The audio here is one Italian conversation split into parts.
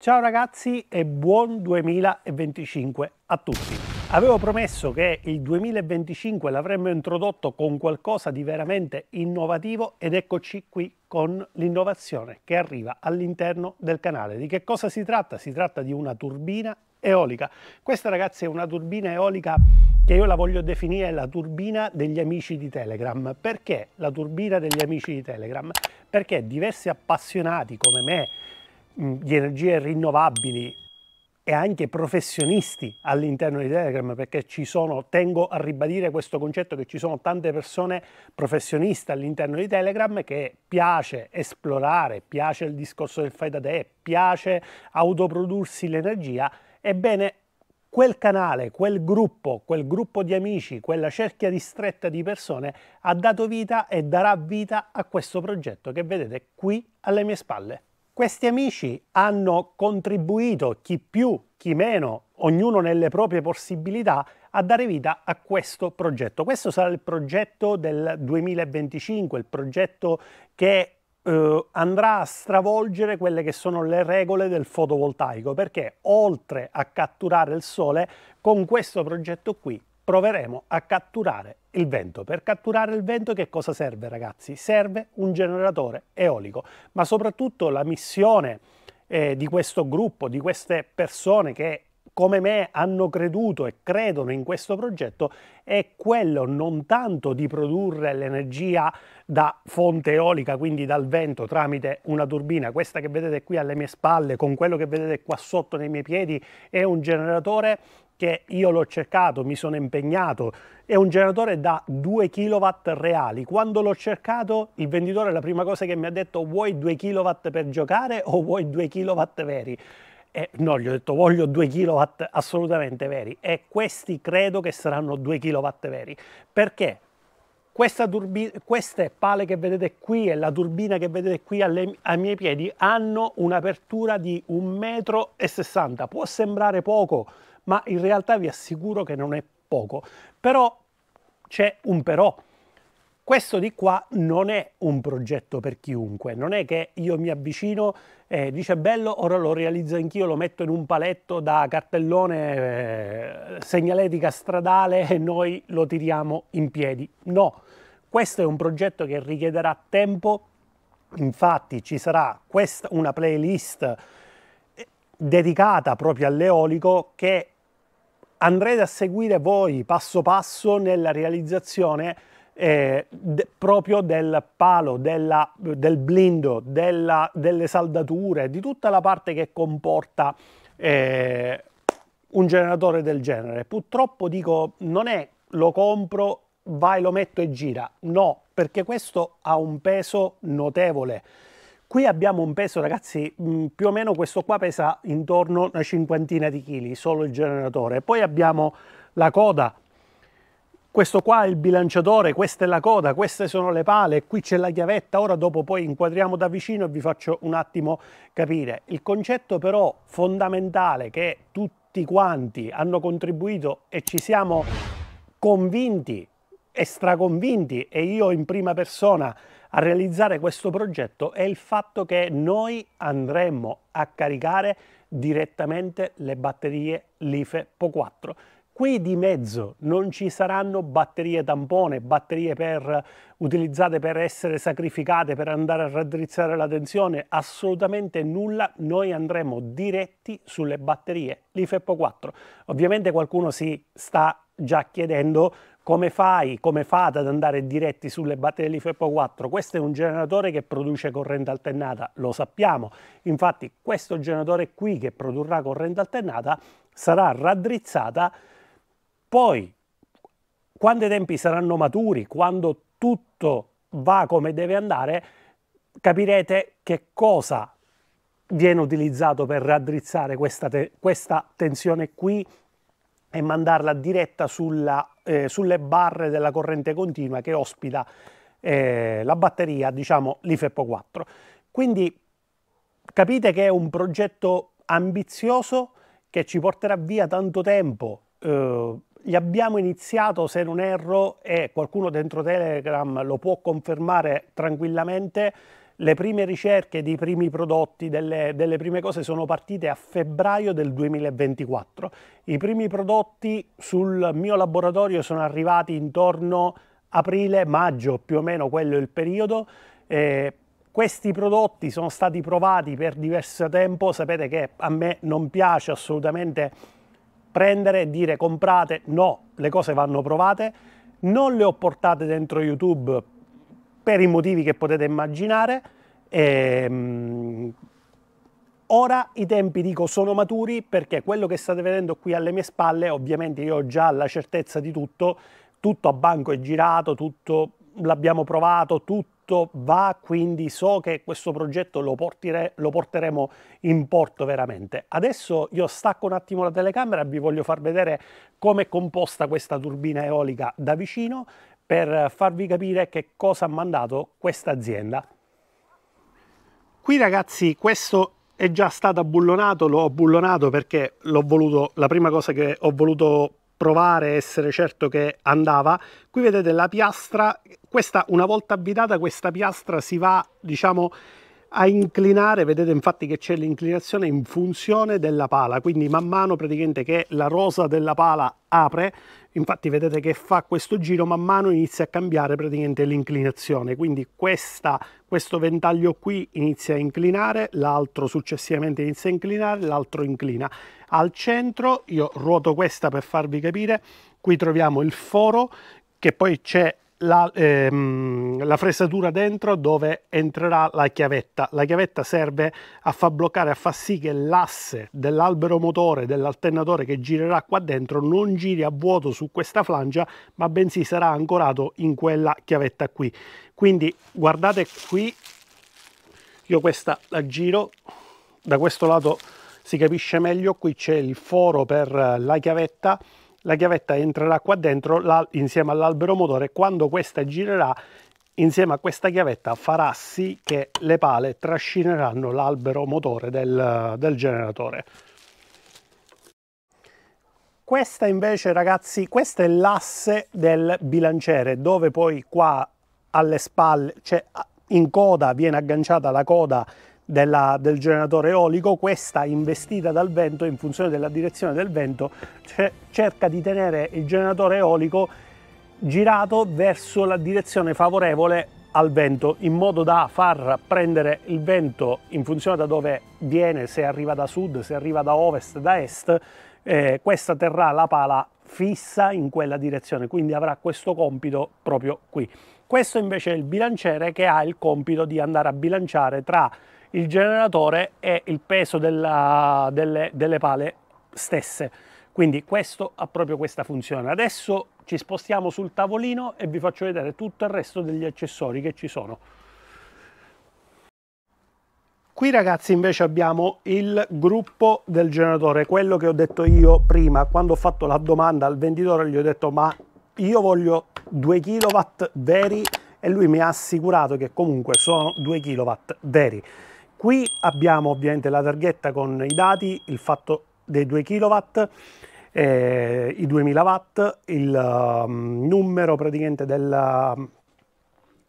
Ciao ragazzi e buon 2025 a tutti! Avevo promesso che il 2025 l'avremmo introdotto con qualcosa di veramente innovativo ed eccoci qui con l'innovazione che arriva all'interno del canale. Di che cosa si tratta? Si tratta di una turbina eolica. Questa ragazzi è una turbina eolica che io la voglio definire la turbina degli amici di Telegram. Perché la turbina degli amici di Telegram? Perché diversi appassionati come me di energie rinnovabili e anche professionisti all'interno di Telegram, perché ci sono, tengo a ribadire questo concetto che ci sono tante persone professioniste all'interno di Telegram che piace esplorare, piace il discorso del fai da te, piace autoprodursi l'energia, ebbene quel canale, quel gruppo, quel gruppo di amici, quella cerchia ristretta di persone ha dato vita e darà vita a questo progetto che vedete qui alle mie spalle. Questi amici hanno contribuito, chi più, chi meno, ognuno nelle proprie possibilità, a dare vita a questo progetto. Questo sarà il progetto del 2025, il progetto che eh, andrà a stravolgere quelle che sono le regole del fotovoltaico, perché oltre a catturare il sole, con questo progetto qui proveremo a catturare il vento. Per catturare il vento che cosa serve ragazzi? Serve un generatore eolico, ma soprattutto la missione eh, di questo gruppo, di queste persone che come me hanno creduto e credono in questo progetto è quello non tanto di produrre l'energia da fonte eolica, quindi dal vento tramite una turbina, questa che vedete qui alle mie spalle con quello che vedete qua sotto nei miei piedi è un generatore che io l'ho cercato, mi sono impegnato, è un generatore da 2 kW reali. Quando l'ho cercato il venditore la prima cosa che mi ha detto vuoi 2 kW per giocare o vuoi 2 kW veri? E no, gli ho detto voglio 2 kW assolutamente veri e questi credo che saranno 2 kW veri. Perché? queste pale che vedete qui e la turbina che vedete qui alle, ai miei piedi hanno un'apertura di 1,60 m. Può sembrare poco, ma in realtà vi assicuro che non è poco. Però c'è un però. Questo di qua non è un progetto per chiunque, non è che io mi avvicino e dice bello, ora lo realizzo anch'io, lo metto in un paletto da cartellone eh, segnaletica stradale e noi lo tiriamo in piedi. No, questo è un progetto che richiederà tempo, infatti ci sarà questa, una playlist eh, dedicata proprio all'eolico che andrete a seguire voi passo passo nella realizzazione eh, de, proprio del palo, della, del blindo, della, delle saldature, di tutta la parte che comporta eh, un generatore del genere. Purtroppo dico non è lo compro, vai, lo metto e gira. No, perché questo ha un peso notevole. Qui abbiamo un peso, ragazzi, mm, più o meno questo qua pesa intorno a una cinquantina di chili, solo il generatore. Poi abbiamo la coda, questo qua è il bilanciatore, questa è la coda, queste sono le pale, qui c'è la chiavetta, ora dopo poi inquadriamo da vicino e vi faccio un attimo capire. Il concetto però fondamentale che tutti quanti hanno contribuito e ci siamo convinti e straconvinti e io in prima persona a realizzare questo progetto è il fatto che noi andremo a caricare direttamente le batterie LIFE PO4. Qui di mezzo non ci saranno batterie tampone, batterie per, utilizzate per essere sacrificate, per andare a raddrizzare la tensione, assolutamente nulla. Noi andremo diretti sulle batterie LIFE PO4. Ovviamente qualcuno si sta già chiedendo come fai, come fate ad andare diretti sulle batterie di 4 Questo è un generatore che produce corrente alternata, lo sappiamo. Infatti questo generatore qui che produrrà corrente alternata sarà raddrizzata poi quando i tempi saranno maturi, quando tutto va come deve andare, capirete che cosa viene utilizzato per raddrizzare questa, te questa tensione qui e mandarla diretta sulla eh, sulle barre della corrente continua che ospita eh, la batteria, diciamo l'IFEPO 4. Quindi capite che è un progetto ambizioso che ci porterà via tanto tempo. Eh, gli abbiamo iniziato, se non erro, e qualcuno dentro Telegram lo può confermare tranquillamente, le prime ricerche dei primi prodotti, delle, delle, prime cose sono partite a febbraio del 2024. I primi prodotti sul mio laboratorio sono arrivati intorno aprile-maggio, più o meno quello è il periodo. Eh, questi prodotti sono stati provati per diverso tempo, sapete che a me non piace assolutamente prendere e dire comprate, no, le cose vanno provate. Non le ho portate dentro YouTube per i motivi che potete immaginare. Ehm, Ora i tempi dico sono maturi perché quello che state vedendo qui alle mie spalle, ovviamente io ho già la certezza di tutto, tutto a banco è girato, tutto l'abbiamo provato, tutto va, quindi so che questo progetto lo, portire, lo, porteremo in porto veramente. Adesso io stacco un attimo la telecamera vi voglio far vedere come è composta questa turbina eolica da vicino per farvi capire che cosa ha mandato questa azienda. Qui ragazzi questo è già stato abbullonato, l'ho bullonato perché l'ho voluto, la prima cosa che ho voluto provare, essere certo che andava. Qui vedete la piastra, questa una volta abitata questa piastra si va diciamo a inclinare, vedete infatti che c'è l'inclinazione in funzione della pala, quindi man mano praticamente che la rosa della pala apre, infatti vedete che fa questo giro, man mano inizia a cambiare praticamente l'inclinazione, quindi questa, questo ventaglio qui inizia a inclinare, l'altro successivamente inizia a inclinare, l'altro inclina. Al centro, io ruoto questa per farvi capire, qui troviamo il foro che poi c'è la, ehm, la, fresatura dentro dove entrerà la chiavetta. La chiavetta serve a far bloccare, a far sì che l'asse dell'albero motore, dell'alternatore che girerà qua dentro non giri a vuoto su questa flangia, ma bensì sarà ancorato in quella chiavetta qui. Quindi guardate qui, io questa la giro, da questo lato si capisce meglio, qui c'è il foro per la chiavetta, la chiavetta entrerà qua dentro insieme all'albero motore quando questa girerà insieme a questa chiavetta farà sì che le pale trascineranno l'albero motore del, del generatore questa invece ragazzi questa è l'asse del bilanciere dove poi qua alle spalle cioè in coda viene agganciata la coda della, del generatore eolico, questa investita dal vento in funzione della direzione del vento cerca di tenere il generatore eolico girato verso la direzione favorevole al vento in modo da far prendere il vento in funzione da dove viene, se arriva da sud, se arriva da ovest, da est, eh, questa terrà la pala fissa in quella direzione, quindi avrà questo compito proprio qui. Questo invece è il bilanciere che ha il compito di andare a bilanciare tra il generatore e il peso della, delle, delle pale stesse. Quindi questo ha proprio questa funzione. Adesso ci spostiamo sul tavolino e vi faccio vedere tutto il resto degli accessori che ci sono. Qui ragazzi invece abbiamo il gruppo del generatore, quello che ho detto io prima, quando ho fatto la domanda al venditore gli ho detto ma io voglio 2 kW veri e lui mi ha assicurato che comunque sono 2 kW veri. Qui abbiamo ovviamente la targhetta con i dati, il fatto dei 2 kW, eh, i 2000 watt, il um, numero praticamente del um,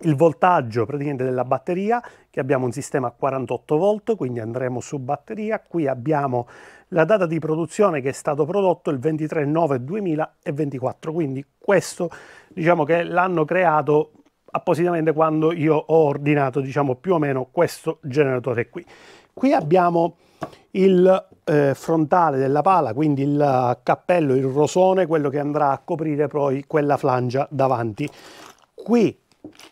il voltaggio praticamente della batteria, che abbiamo un sistema a 48 volt, quindi andremo su batteria. Qui abbiamo la data di produzione che è stato prodotto il 23 9 2024, quindi questo diciamo che l'hanno creato appositamente quando io ho ordinato diciamo più o meno questo generatore qui. Qui abbiamo il eh, frontale della pala, quindi il eh, cappello, il rosone, quello che andrà a coprire poi quella flangia davanti. Qui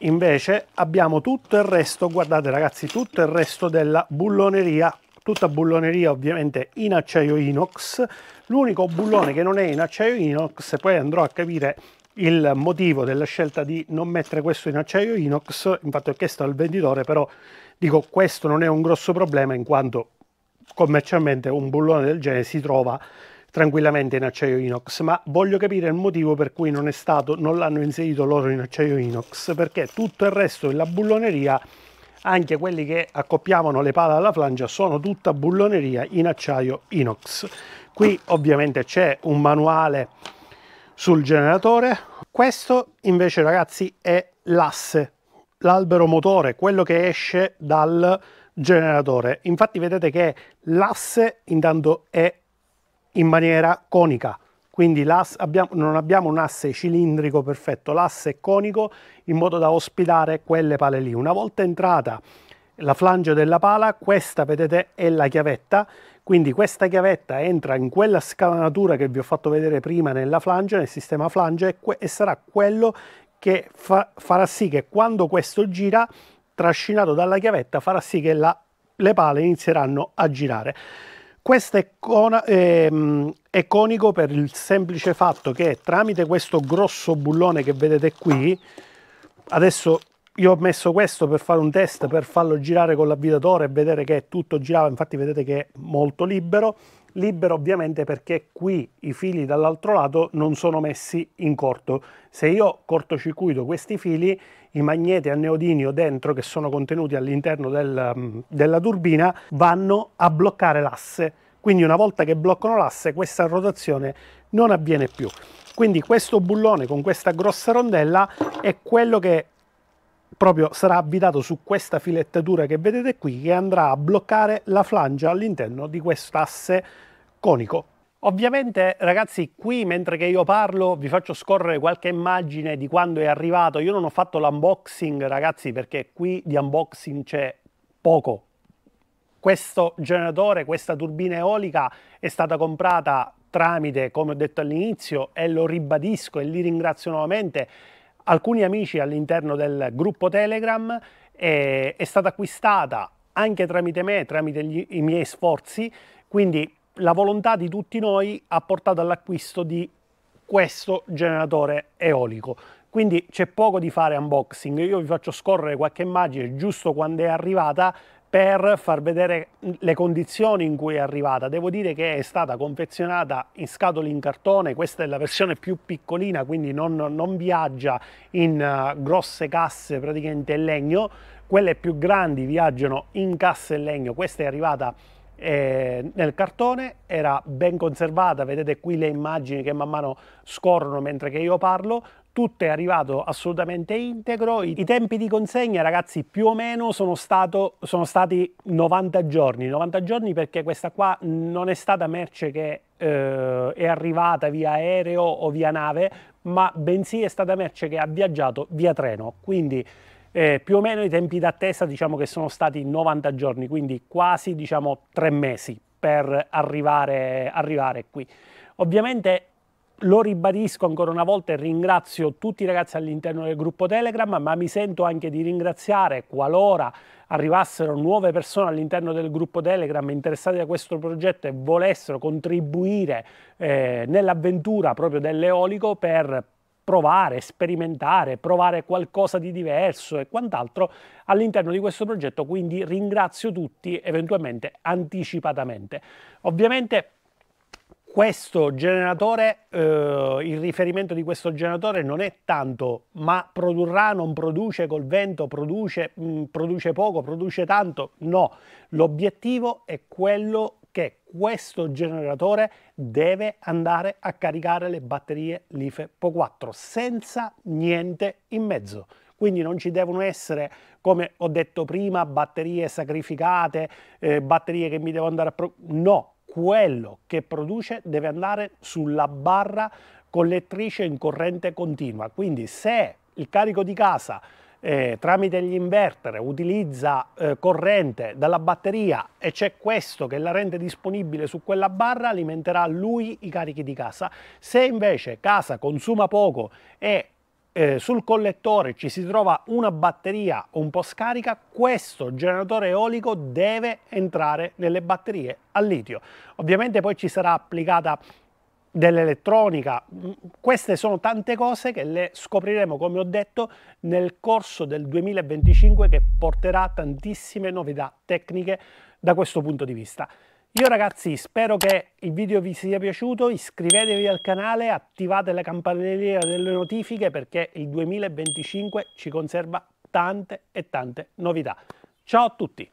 invece abbiamo tutto il resto, guardate ragazzi, tutto il resto della bulloneria, tutta bulloneria ovviamente in acciaio inox, l'unico bullone che non è in acciaio inox, poi andrò a capire il motivo della scelta di non mettere questo in acciaio inox, infatti ho chiesto al venditore, però dico questo non è un grosso problema in quanto commercialmente un bullone del genere si trova tranquillamente in acciaio inox, ma voglio capire il motivo per cui non è stato, non l'hanno inserito loro in acciaio inox, perché tutto il resto della bulloneria, anche quelli che accoppiavano le pale alla flangia, sono tutta bulloneria in acciaio inox. Qui ovviamente c'è un manuale sul generatore. Questo invece ragazzi è l'asse, l'albero motore, quello che esce dal generatore. Infatti vedete che l'asse intanto è in maniera conica, quindi abbiamo, non abbiamo un asse cilindrico perfetto, l'asse è conico in modo da ospitare quelle pale lì. Una volta entrata la flange della pala, questa vedete è la chiavetta quindi questa chiavetta entra in quella scalanatura che vi ho fatto vedere prima nella flange, nel sistema flange, e, sarà quello che fa farà sì che quando questo gira, trascinato dalla chiavetta, farà sì che la le pale inizieranno a girare. Questo è, ehm, è, conico per il semplice fatto che tramite questo grosso bullone che vedete qui, adesso io ho messo questo per fare un test, per farlo girare con l'avvitatore e vedere che tutto girava, infatti vedete che è molto libero, libero ovviamente perché qui i fili dall'altro lato non sono messi in corto. Se io cortocircuito questi fili, i magneti a neodinio dentro che sono contenuti all'interno del, mm, della turbina vanno a bloccare l'asse. Quindi una volta che bloccano l'asse questa rotazione non avviene più. Quindi questo bullone con questa grossa rondella è quello che proprio sarà abitato su questa filettatura che vedete qui che andrà a bloccare la flangia all'interno di quest'asse conico. Ovviamente ragazzi qui mentre che io parlo vi faccio scorrere qualche immagine di quando è arrivato, io non ho fatto l'unboxing ragazzi perché qui di unboxing c'è poco. Questo generatore, questa turbina eolica è stata comprata tramite, come ho detto all'inizio, e lo ribadisco e li ringrazio nuovamente, alcuni amici all'interno del gruppo Telegram, eh, è stata acquistata anche tramite me, tramite gli, i miei sforzi, quindi la volontà di tutti noi ha portato all'acquisto di questo generatore eolico. Quindi c'è poco di fare unboxing, io vi faccio scorrere qualche immagine giusto quando è arrivata per far vedere le condizioni in cui è arrivata. Devo dire che è stata confezionata in scatole in cartone, questa è la versione più piccolina, quindi non, non viaggia in eh, grosse casse praticamente in legno, quelle più grandi viaggiano in casse in legno, questa è arrivata eh, nel cartone, era ben conservata, vedete qui le immagini che man mano scorrono mentre che io parlo, tutto è arrivato assolutamente integro. I tempi di consegna, ragazzi, più o meno sono, stato, sono stati 90 giorni. 90 giorni perché questa qua non è stata merce che eh, è arrivata via aereo o via nave, ma bensì è stata merce che ha viaggiato via treno. Quindi eh, più o meno i tempi d'attesa diciamo che sono stati 90 giorni, quindi quasi diciamo tre mesi per arrivare, arrivare qui. Ovviamente lo ribadisco ancora una volta e ringrazio tutti i ragazzi all'interno del gruppo Telegram, ma mi sento anche di ringraziare qualora arrivassero nuove persone all'interno del gruppo Telegram interessate a questo progetto e volessero contribuire eh, nell'avventura proprio dell'eolico per provare, sperimentare, provare qualcosa di diverso e quant'altro all'interno di questo progetto, quindi ringrazio tutti eventualmente anticipatamente. Ovviamente questo generatore, eh, il riferimento di questo generatore non è tanto ma produrrà, non produce col vento, produce, mh, mm, produce poco, produce tanto, no, l'obiettivo è quello che questo generatore deve andare a caricare le batterie LIFE PO4 senza niente in mezzo. Quindi non ci devono essere, come ho detto prima, batterie sacrificate, eh, batterie che mi devo andare a... No, quello che produce deve andare sulla barra collettrice in corrente continua. Quindi se il carico di casa eh, tramite gli inverter utilizza eh, corrente dalla batteria e c'è questo che la rende disponibile su quella barra alimenterà lui i carichi di casa se invece casa consuma poco e eh, sul collettore ci si trova una batteria un po' scarica, questo generatore eolico deve entrare nelle batterie a litio. Ovviamente poi ci sarà applicata dell'elettronica, mm, queste sono tante cose che le scopriremo come ho detto nel corso del 2025 che porterà tantissime novità tecniche da questo punto di vista. Io ragazzi spero che il video vi sia piaciuto, iscrivetevi al canale, attivate la campanellina delle notifiche perché il 2025 ci conserva tante e tante novità. Ciao a tutti!